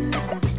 Música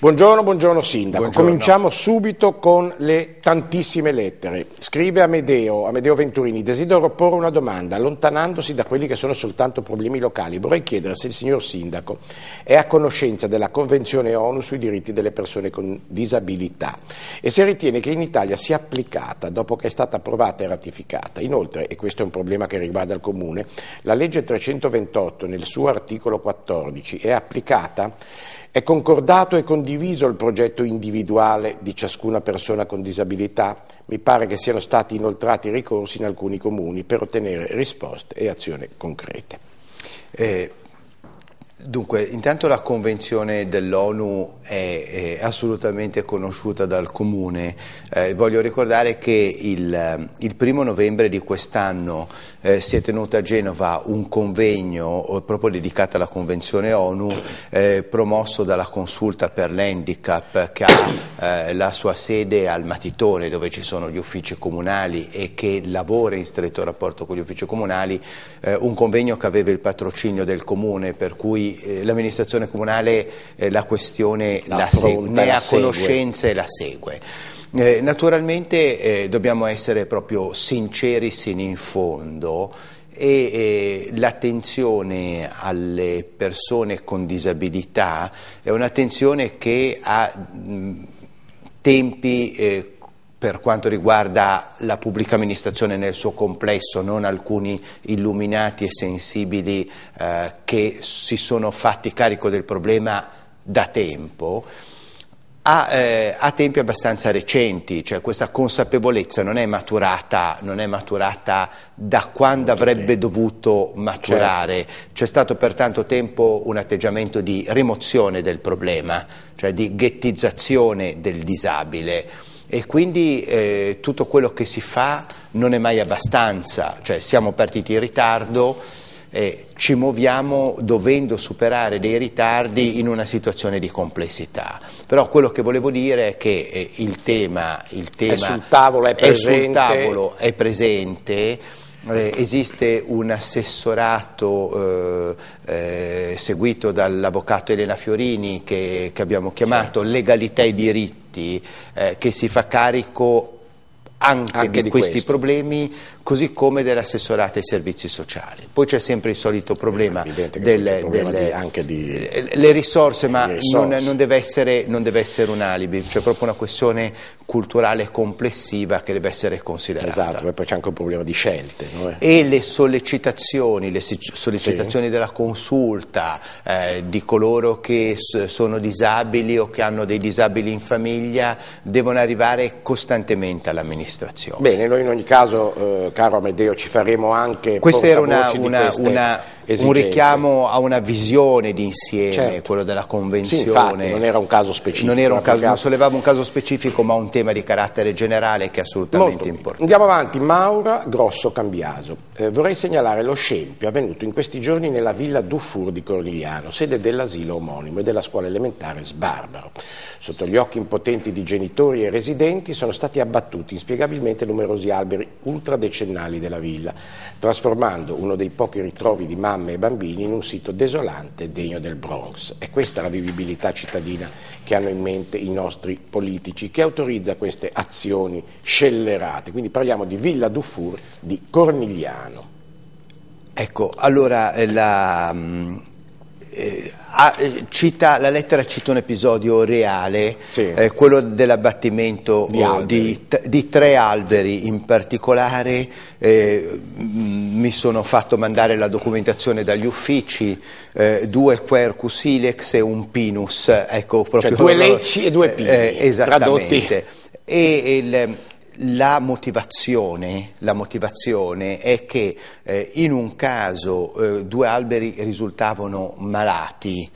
Buongiorno, buongiorno Sindaco. Buongiorno. Cominciamo subito con le tantissime lettere. Scrive Amedeo, Amedeo Venturini, desidero porre una domanda, allontanandosi da quelli che sono soltanto problemi locali. Vorrei chiedere se il signor Sindaco è a conoscenza della Convenzione ONU sui diritti delle persone con disabilità e se ritiene che in Italia sia applicata dopo che è stata approvata e ratificata. Inoltre, e questo è un problema che riguarda il Comune, la legge 328 nel suo articolo 14 è applicata è concordato e condiviso il progetto individuale di ciascuna persona con disabilità? Mi pare che siano stati inoltrati ricorsi in alcuni comuni per ottenere risposte e azioni concrete. Eh, Dunque, intanto la Convenzione dell'ONU è, è, assolutamente conosciuta dal Comune. Eh, voglio ricordare che il, eh, il primo novembre di quest'anno eh, si è tenuto a Genova un convegno eh, proprio dedicato alla Convenzione ONU, eh, promosso dalla Consulta per l'Handicap che ha eh, la sua sede al Matitone dove ci sono gli uffici comunali e che lavora in stretto rapporto con gli uffici comunali, un convegno che aveva il patrocinio del Comune per cui eh, l'amministrazione comunale eh, la questione la, la segue, ne ha conoscenza e la segue. Eh, naturalmente eh, dobbiamo essere proprio sinceri sin in fondo e l'attenzione alle persone con disabilità è un'attenzione che ha mh, tempi per quanto riguarda la pubblica amministrazione nel suo complesso, non alcuni illuminati e sensibili eh, che si sono fatti carico del problema da tempo, a, eh, a, tempi abbastanza recenti, cioè questa consapevolezza non è maturata, non è maturata da quando avrebbe dovuto maturare, certo. c'è stato per tanto tempo un atteggiamento di rimozione del problema, cioè di ghettizzazione del disabile e quindi eh, tutto quello che si fa non è mai abbastanza, cioè siamo partiti in ritardo, eh, ci muoviamo dovendo superare dei ritardi in una situazione di complessità. Però quello che volevo dire è che eh, il tema, il tema è, sul tavolo, è, presente. È sul tavolo, è presente eh, esiste un assessorato eh, eh, seguito dall'avvocato Elena Fiorini che, che abbiamo chiamato certo. Legalità e diritti Uniti eh, che si fa carico anche, anche di, di, questi questo. problemi così come dell'assessorato ai servizi sociali. Poi c'è sempre il solito problema, delle, problema delle, di, anche di... Eh, le risorse, ma Non, non, deve essere, non deve essere un alibi, c'è proprio una questione culturale complessiva che deve essere considerata. Esatto, poi c'è anche un problema di scelte. No? Eh? E le sollecitazioni, le sollecitazioni sì. della consulta, eh, di coloro che sono disabili o che hanno dei disabili in famiglia, devono arrivare costantemente all'amministrazione. Bene, noi in ogni caso eh, caro Amedeo, ci faremo anche... Questo era una, una, una, un richiamo a una visione d'insieme, certo. quello della convenzione. Sì, infatti, non era un caso specifico. Non, un caso, non sollevavo un caso specifico, ma un tema di carattere generale che è assolutamente Molto. importante. Andiamo avanti, Maura Grosso Cambiaso. Eh, vorrei segnalare lo scempio avvenuto in questi giorni nella villa Dufour di Cornigliano, sede dell'asilo omonimo e della scuola elementare Sbarbaro. Sotto gli occhi impotenti di genitori e residenti sono stati abbattuti inspiegabilmente numerosi alberi ultradecennali decennali della villa, trasformando uno dei pochi ritrovi di mamme e bambini in un sito desolante degno del Bronx. È questa la vivibilità cittadina che hanno in mente i nostri politici, che autorizza queste azioni scellerate. Quindi parliamo di Villa Dufour di Cornigliano. Ecco, allora eh, la mm, eh, eh, cita, la lettera cita un episodio reale, sì. eh, quello dell'abbattimento di, oh, di, di, tre alberi in particolare, eh, mi sono fatto mandare la documentazione dagli uffici, eh, due Quercus ilex e un Pinus, ecco, proprio, cioè due lecci e due eh, pini, esattamente. Tradotti. E il, la motivazione, la motivazione, è che eh, in un caso eh, due alberi risultavano malati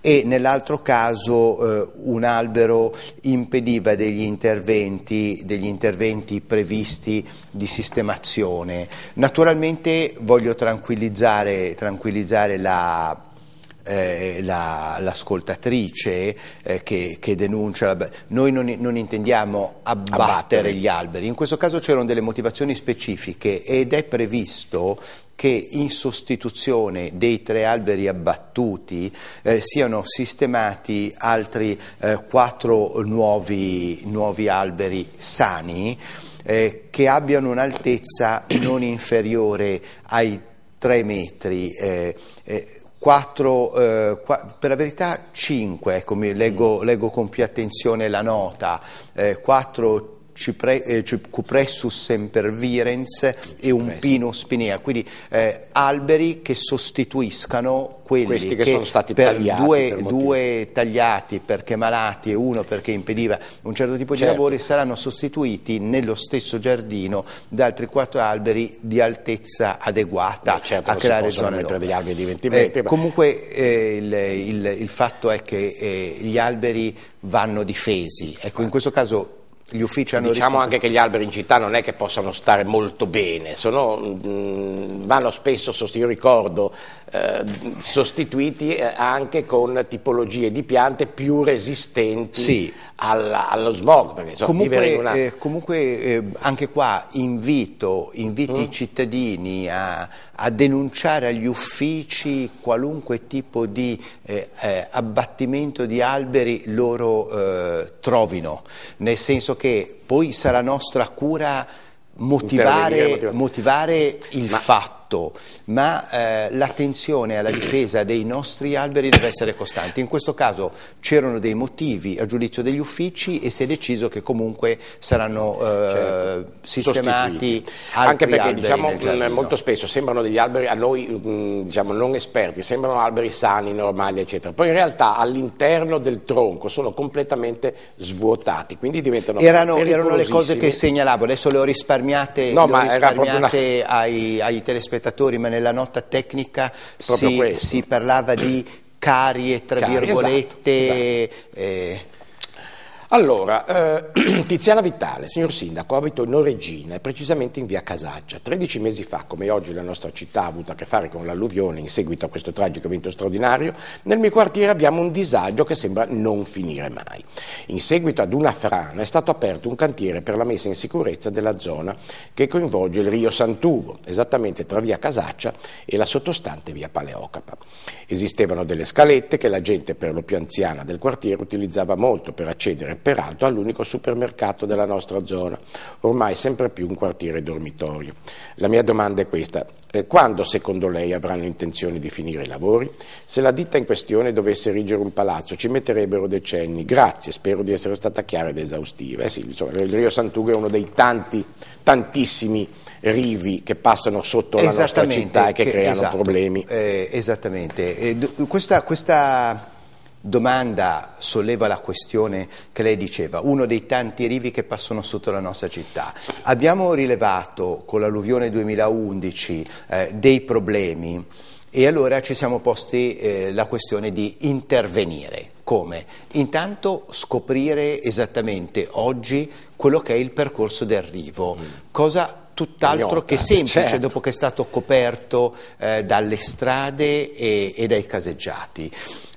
e nell'altro caso eh, un albero impediva degli interventi, degli interventi, previsti di sistemazione. Naturalmente voglio tranquillizzare, tranquillizzare la eh, l'ascoltatrice eh, che, che, denuncia, noi non, non intendiamo abbattere, abbattere gli alberi, in questo caso c'erano delle motivazioni specifiche ed è previsto che in sostituzione dei tre alberi abbattuti eh, siano sistemati altri eh, quattro nuovi, nuovi, alberi sani eh, che abbiano un'altezza non inferiore ai tre metri. Eh, eh, quattro, eh, qua, per la verità 5, ecco, leggo, leggo, con più attenzione la nota, eh, 4, Cipre, eh, Cupressus sempervirens e un Pino spinea, quindi eh, alberi che sostituiscano quelli Questi che, che sono stati per tagliati, due, per due, tagliati perché malati e uno perché impediva un certo tipo certo. di lavori saranno sostituiti nello stesso giardino da altri quattro alberi di altezza adeguata Beh, certo, a creare zone mettere degli alberi di 20 eh, metri. Eh, ma... Comunque eh, il, il, il, fatto è che eh, gli alberi vanno difesi, ecco in questo caso gli uffici hanno Diciamo risposto. anche che gli alberi in città non è che possano stare molto bene, sono, mh, mm, vanno spesso, io ricordo, eh, sostituiti eh, anche con tipologie di piante più resistenti sì. alla, allo smog. Perché, so, comunque, una... eh, comunque eh, anche qua invito, invito mm. i cittadini a, a, denunciare agli uffici qualunque tipo di eh, abbattimento di alberi loro trovino, nel senso che poi sarà nostra cura motivare, motivare il Ma... fatto fatto, ma eh, l'attenzione alla difesa dei nostri alberi deve essere costante. In questo caso c'erano dei motivi a giudizio degli uffici e si è deciso che comunque saranno eh, certo. sistemati Anche perché diciamo, mm, molto spesso sembrano degli alberi a noi mh, mm, diciamo, non esperti, sembrano alberi sani, normali, eccetera. Poi in realtà all'interno del tronco sono completamente svuotati, quindi diventano erano, erano le cose che segnalavo, adesso le ho risparmiate, no, le ho risparmiate una... ai, ai telespettatori spettatori, ma nella nota tecnica si, si, parlava di carie, tra carie, virgolette. Esatto, esatto. Eh, allora, eh, Tiziana Vitale, signor Sindaco, abito in Oregina e precisamente in via Casaccia. 13 mesi fa, come oggi la nostra città ha avuto a che fare con l'alluvione in seguito a questo tragico evento straordinario, nel mio quartiere abbiamo un disagio che sembra non finire mai. In seguito ad una frana è stato aperto un cantiere per la messa in sicurezza della zona che coinvolge il Rio Santugo, esattamente tra via Casaccia e la sottostante via Paleocapa. Esistevano delle scalette che la gente per lo più anziana del quartiere utilizzava molto per accedere peraltro all'unico supermercato della nostra zona, ormai sempre più un quartiere dormitorio. La mia domanda è questa, eh, quando secondo lei avranno intenzione di finire i lavori? Se la ditta in questione dovesse erigere un palazzo ci metterebbero decenni. Grazie, spero di essere stata chiara ed esaustiva. Eh sì, insomma, il Rio Santuga è uno dei tanti, tantissimi rivi che passano sotto la nostra città e che, che creano esatto, problemi. Eh, esattamente. Eh, questa, questa domanda solleva la questione che lei diceva, uno dei tanti rivi che passano sotto la nostra città. Abbiamo rilevato con l'alluvione 2011 eh, dei problemi e allora ci siamo posti eh, la questione di intervenire. Come? Intanto scoprire esattamente oggi quello che è il percorso d'arrivo. rivo, mm. cosa tutt'altro che semplice certo. dopo che è stato coperto eh, dalle strade e, e, dai caseggiati.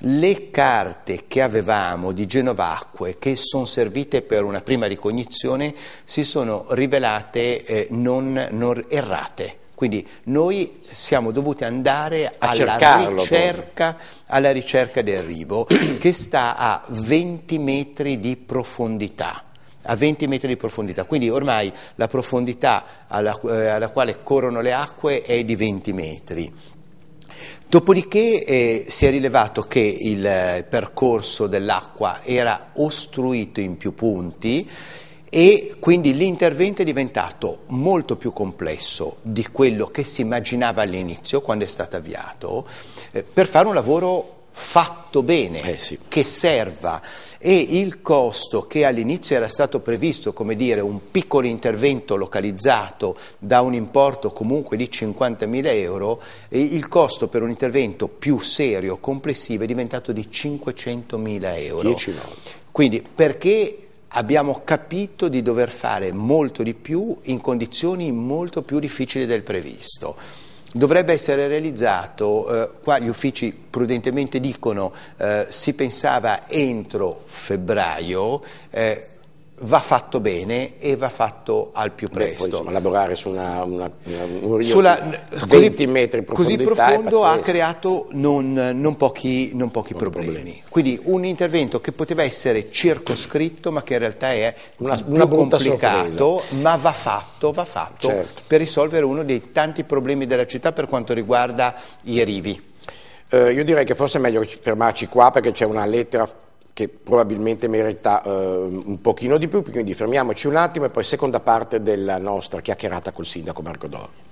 Le carte che avevamo di Genovacque che sono servite per una prima ricognizione si sono rivelate eh, non, non errate. Quindi noi siamo dovuti andare alla ricerca, alla ricerca del rivo che sta a 20 metri di profondità a 20 metri di profondità, quindi ormai la profondità alla, eh, alla quale corrono le acque è di 20 metri. Dopodiché eh, si è rilevato che il eh, percorso dell'acqua era ostruito in più punti e quindi l'intervento è diventato molto più complesso di quello che si immaginava all'inizio quando è stato avviato eh, per fare un lavoro fatto bene, eh sì. che serva e il costo che all'inizio era stato previsto, come dire, un piccolo intervento localizzato da un importo comunque di 50.000 euro, il costo per un intervento più serio, complessivo, è diventato di 500.000 euro. 10 volte. Quindi perché abbiamo capito di dover fare molto di più in condizioni molto più difficili del previsto dovrebbe essere realizzato, eh, qua gli uffici prudentemente dicono eh, si pensava entro febbraio, eh, va fatto bene e va fatto al più presto. Beh, poi, insomma, lavorare su una, una, una un rio Sulla, così, metri così profondo ha creato non, non pochi, non pochi non problemi. problemi. Quindi un intervento che poteva essere circoscritto ma che in realtà è una, più complicato, sorpresa. ma va fatto, va fatto certo. per risolvere uno dei tanti problemi della città per quanto riguarda i rivi. Eh, io direi che forse è meglio fermarci qua perché c'è una lettera che probabilmente merita eh, un pochino di più, quindi fermiamoci un attimo e poi seconda parte della nostra chiacchierata col sindaco Marco Dori.